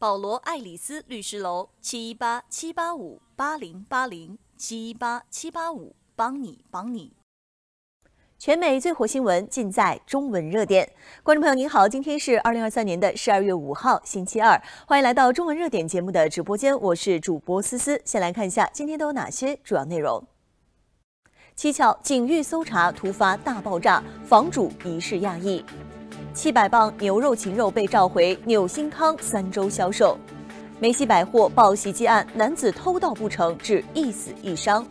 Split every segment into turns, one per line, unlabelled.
保罗·爱丽丝律师楼七一八七八五八零八零七一八七八五，帮你帮你。全美最火新闻尽在中文热点。观众朋友您好，今天是二零二三年的十二月五号，星期二，欢迎来到中文热点节目的直播间，我是主播思思。先来看一下今天都有哪些主要内容：蹊跷，警域搜查，突发大爆炸，房主疑似亚裔。七百磅牛肉禽肉被召回，纽新康三周销售。梅西百货暴袭击案，男子偷盗不成，致一死一伤。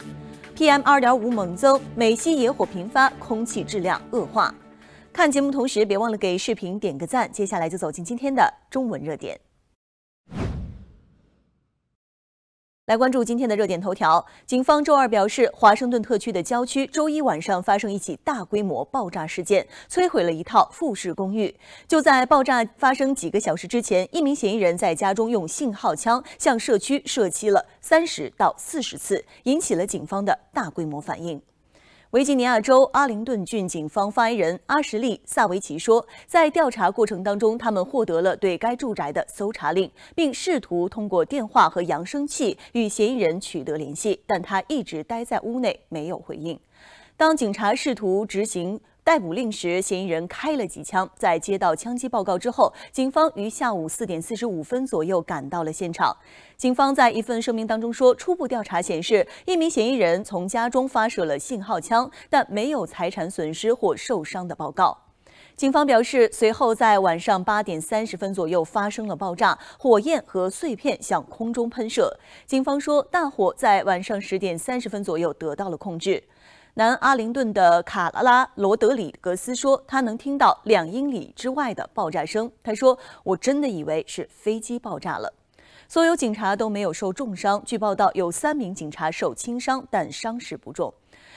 PM 二点五猛增，美西野火频发，空气质量恶化。看节目同时，别忘了给视频点个赞。接下来就走进今天的中文热点。来关注今天的热点头条。警方周二表示，华盛顿特区的郊区周一晚上发生一起大规模爆炸事件，摧毁了一套复式公寓。就在爆炸发生几个小时之前，一名嫌疑人在家中用信号枪向社区射击了三十到四十次，引起了警方的大规模反应。维吉尼亚州阿灵顿郡警方发言人阿什利·萨维奇说，在调查过程当中，他们获得了对该住宅的搜查令，并试图通过电话和扬声器与嫌疑人取得联系，但他一直待在屋内，没有回应。当警察试图执行。逮捕令时，嫌疑人开了几枪。在接到枪击报告之后，警方于下午四点四十五分左右赶到了现场。警方在一份声明当中说，初步调查显示，一名嫌疑人从家中发射了信号枪，但没有财产损失或受伤的报告。警方表示，随后在晚上八点三十分左右发生了爆炸，火焰和碎片向空中喷射。警方说，大火在晚上十点三十分左右得到了控制。南阿灵顿的卡拉拉罗德里格斯说，他能听到两英里之外的爆炸声。他说：“我真的以为是飞机爆炸了。”所有警察都没有受重伤。据报道，有三名警察受轻伤，但伤势不重。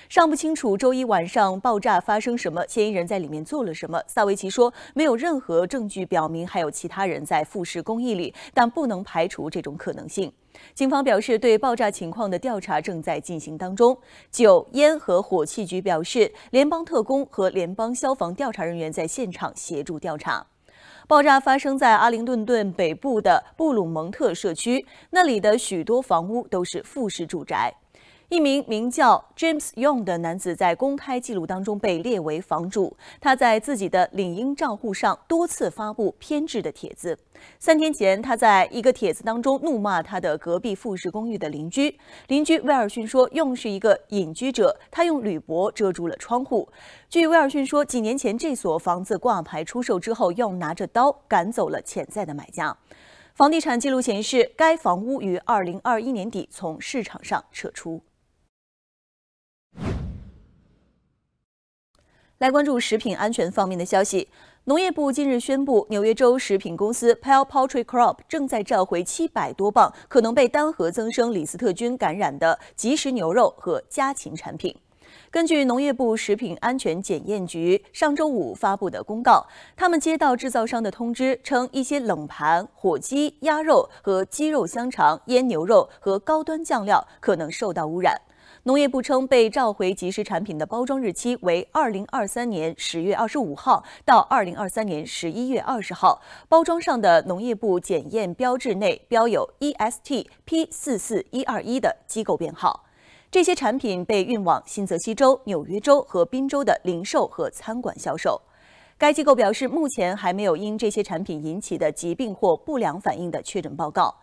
尚不清楚周一晚上爆炸发生什么，嫌疑人在里面做了什么。萨维奇说：“没有任何证据表明还有其他人在复试公寓里，但不能排除这种可能性。”警方表示，对爆炸情况的调查正在进行当中。酒烟和火器局表示，联邦特工和联邦消防调查人员在现场协助调查。爆炸发生在阿灵顿顿北部的布鲁蒙特社区，那里的许多房屋都是复式住宅。一名名叫 James Young 的男子在公开记录当中被列为房主。他在自己的领英账户上多次发布偏执的帖子。三天前，他在一个帖子当中怒骂他的隔壁复式公寓的邻居。邻居威尔逊说，用是一个隐居者，他用铝箔遮住了窗户。据威尔逊说，几年前这所房子挂牌出售之后，用拿着刀赶走了潜在的买家。房地产记录显示，该房屋于二零二一年底从市场上撤出。来关注食品安全方面的消息。农业部近日宣布，纽约州食品公司 p a l Poultry c r o p 正在召回七百多磅可能被单核增生李斯特菌感染的即食牛肉和家禽产品。根据农业部食品安全检验局上周五发布的公告，他们接到制造商的通知，称一些冷盘火鸡、鸭肉和鸡肉香肠、腌牛肉和高端酱料可能受到污染。农业部称，被召回即食产品的包装日期为二零二三年十月二十五号到二零二三年十一月二十号，包装上的农业部检验标志内标有 ESTP 四四一二一的机构编号。这些产品被运往新泽西州、纽约州和宾州的零售和餐馆销售。该机构表示，目前还没有因这些产品引起的疾病或不良反应的确诊报告。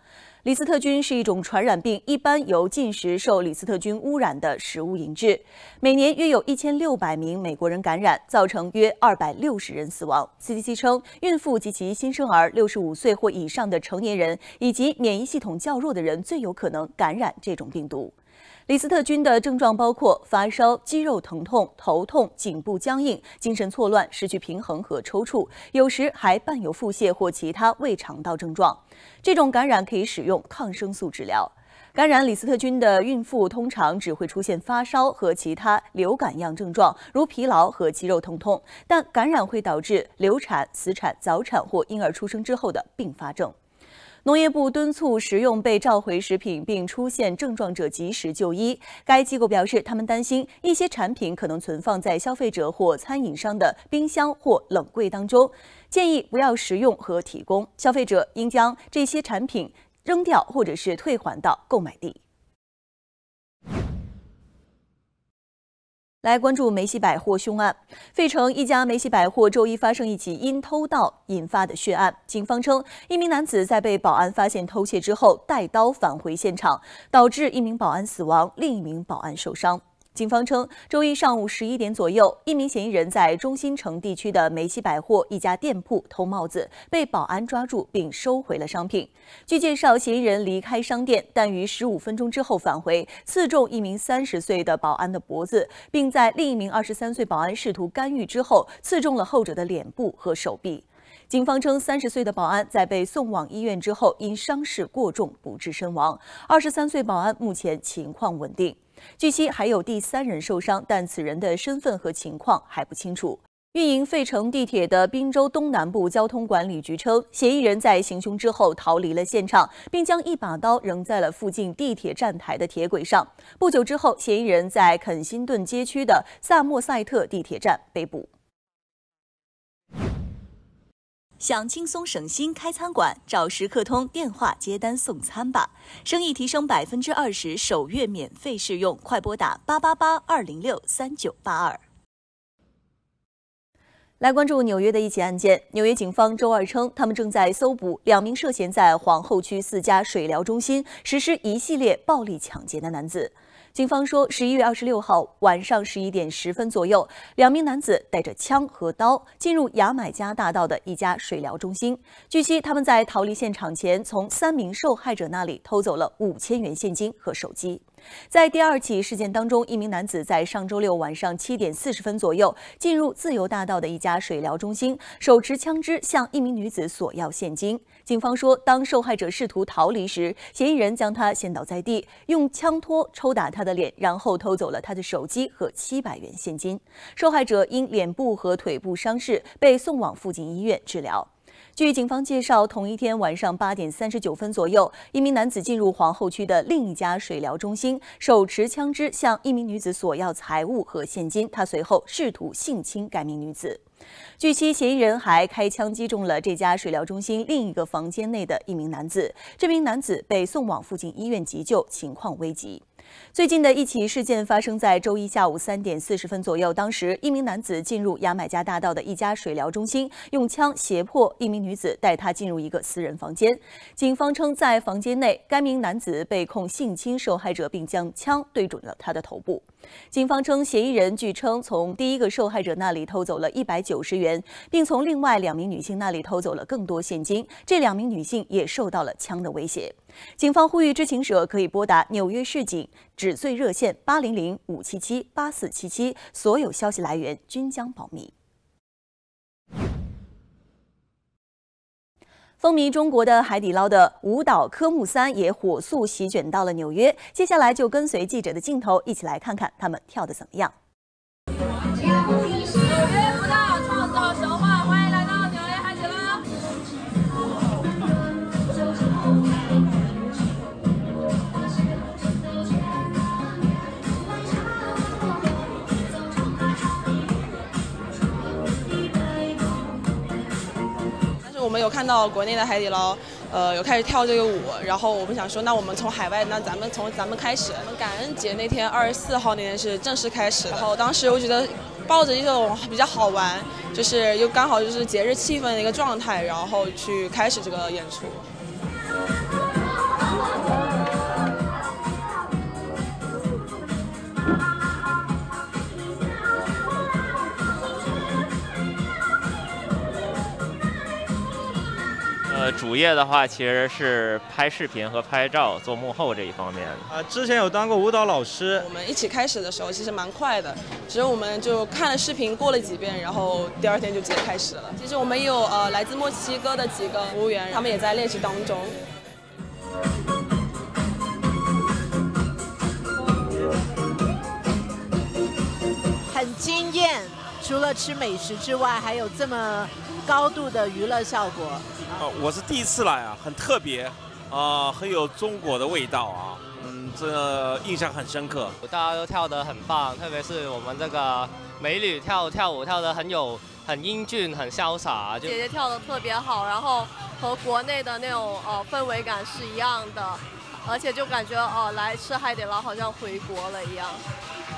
李斯特菌是一种传染病，一般由进食受李斯特菌污染的食物引致。每年约有一千六百名美国人感染，造成约二百六十人死亡。CDC 称，孕妇及其新生儿、六十五岁或以上的成年人以及免疫系统较弱的人最有可能感染这种病毒。李斯特菌的症状包括发烧、肌肉疼痛、头痛、颈部僵硬、精神错乱、失去平衡和抽搐，有时还伴有腹泻或其他胃肠道症状。这种感染可以使用抗生素治疗。感染李斯特菌的孕妇通常只会出现发烧和其他流感样症状，如疲劳和肌肉疼痛，但感染会导致流产、死产、早产或婴儿出生之后的并发症。农业部敦促食用被召回食品并出现症状者及时就医。该机构表示，他们担心一些产品可能存放在消费者或餐饮商的冰箱或冷柜当中，建议不要食用和提供。消费者应将这些产品扔掉或者是退还到购买地。来关注梅西百货凶案。费城一家梅西百货周一发生一起因偷盗引发的血案。警方称，一名男子在被保安发现偷窃之后，带刀返回现场，导致一名保安死亡，另一名保安受伤。警方称，周一上午十一点左右，一名嫌疑人在中心城地区的梅西百货一家店铺偷帽子，被保安抓住并收回了商品。据介绍，嫌疑人离开商店，但于十五分钟之后返回，刺中一名三十岁的保安的脖子，并在另一名二十三岁保安试图干预之后，刺中了后者的脸部和手臂。警方称，三十岁的保安在被送往医院之后因伤势过重不治身亡，二十三岁保安目前情况稳定。据悉，还有第三人受伤，但此人的身份和情况还不清楚。运营费城地铁的滨州东南部交通管理局称，嫌疑人在行凶之后逃离了现场，并将一把刀扔在了附近地铁站台的铁轨上。不久之后，嫌疑人在肯辛顿街区的萨莫塞特地铁站被捕。想轻松省心开餐馆，找食客通电话接单送餐吧，生意提升百分之二十，首月免费试用，快拨打八八八二零六三九八二。来关注纽约的一起案件，纽约警方周二称，他们正在搜捕两名涉嫌在皇后区四家水疗中心实施一系列暴力抢劫的男子。警方说，十一月二十六号晚上十一点十分左右，两名男子带着枪和刀进入牙买加大道的一家水疗中心。据悉，他们在逃离现场前，从三名受害者那里偷走了五千元现金和手机。在第二起事件当中，一名男子在上周六晚上七点四十分左右进入自由大道的一家水疗中心，手持枪支向一名女子索要现金。警方说，当受害者试图逃离时，嫌疑人将他掀倒在地，用枪托抽打他的脸，然后偷走了他的手机和七百元现金。受害者因脸部和腿部伤势被送往附近医院治疗。据警方介绍，同一天晚上八点三十九分左右，一名男子进入皇后区的另一家水疗中心，手持枪支向一名女子索要财物和现金。他随后试图性侵该名女子。据悉，嫌疑人还开枪击中了这家水疗中心另一个房间内的一名男子，这名男子被送往附近医院急救，情况危急。最近的一起事件发生在周一下午三点四十分左右。当时，一名男子进入牙买加大道的一家水疗中心，用枪胁迫一名女子带他进入一个私人房间。警方称，在房间内，该名男子被控性侵受害者，并将枪对准了他的头部。警方称，嫌疑人据称从第一个受害者那里偷走了一百九十元，并从另外两名女性那里偷走了更多现金。这两名女性也受到了枪的威胁。警方呼吁知情者可以拨打纽约市警止罪热线八零零五七七八四七七，所有消息来源均将保密。风靡中国的海底捞的舞蹈科目三也火速席卷到了纽约，接下来就跟随记者的镜头一起来看看他们跳的怎么样。看到国内的海底捞，呃，有开始跳这个舞，然后我们想说，那我们从海外，那咱们从咱们开始。感恩节那天二十四号那天是正式开始，然后当时我觉得抱着一种比较好玩，就是又刚好就是节日气氛的一个状态，然后去开始这个演出。主业的话，其实是拍视频和拍照，做幕后这一方面啊，之前有当过舞蹈老师。我们一起开始的时候，其实蛮快的，只是我们就看了视频，过了几遍，然后第二天就直接开始了。其实我们有呃来自墨西哥的几个服务员，他们也在练习当中，很惊艳。除了吃美食之外，还有这么高度的娱乐效果。哦，我是第一次来啊，很特别，啊，很有中国的味道啊，嗯，这印象很深刻。大家都跳得很棒，特别是我们这个美女跳跳舞跳得很有很英俊很潇洒。姐姐跳得特别好，然后和国内的那种呃氛围感是一样的，而且就感觉哦，来吃海底捞好像回国了一样，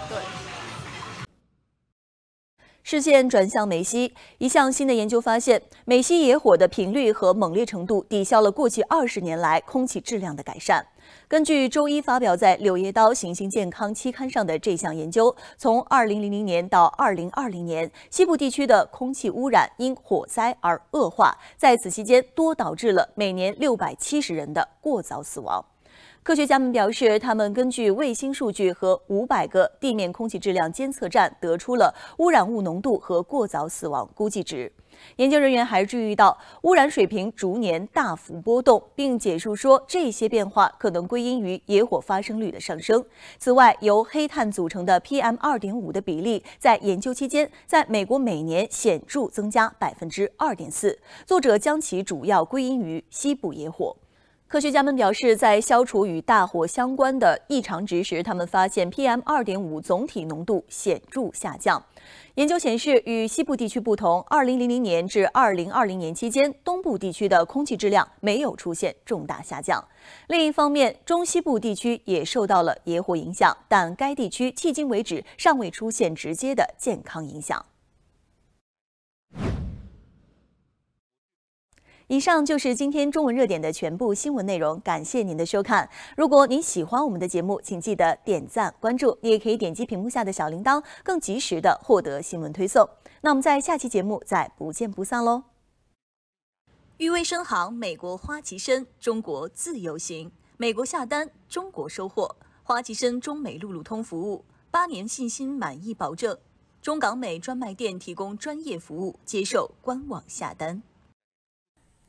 对。视线转向梅西，一项新的研究发现，梅西野火的频率和猛烈程度抵消了过去二十年来空气质量的改善。根据周一发表在《柳叶刀：行星健康》期刊上的这项研究，从二零零零年到二零二零年，西部地区的空气污染因火灾而恶化，在此期间多导致了每年六百七十人的过早死亡。科学家们表示，他们根据卫星数据和五百个地面空气质量监测站得出了污染物浓度和过早死亡估计值。研究人员还注意到，污染水平逐年大幅波动，并解释说这些变化可能归因于野火发生率的上升。此外，由黑碳组成的 PM2.5 的比例在研究期间在美国每年显著增加百分之二点四。作者将其主要归因于西部野火。科学家们表示，在消除与大火相关的异常值时，他们发现 PM 二点五总体浓度显著下降。研究显示，与西部地区不同，二零零零年至二零二零年期间，东部地区的空气质量没有出现重大下降。另一方面，中西部地区也受到了野火影响，但该地区迄今为止尚未出现直接的健康影响。以上就是今天中文热点的全部新闻内容，感谢您的收看。如果您喜欢我们的节目，请记得点赞关注，你也可以点击屏幕下的小铃铛，更及时的获得新闻推送。那我们在下期节目再不见不散喽。誉威深航，美国花旗参，中国自由行，美国下单，中国收货，花旗参中美路路通服务，八年信心满意保证，中港美专卖店提供专业服务，接受官网下单。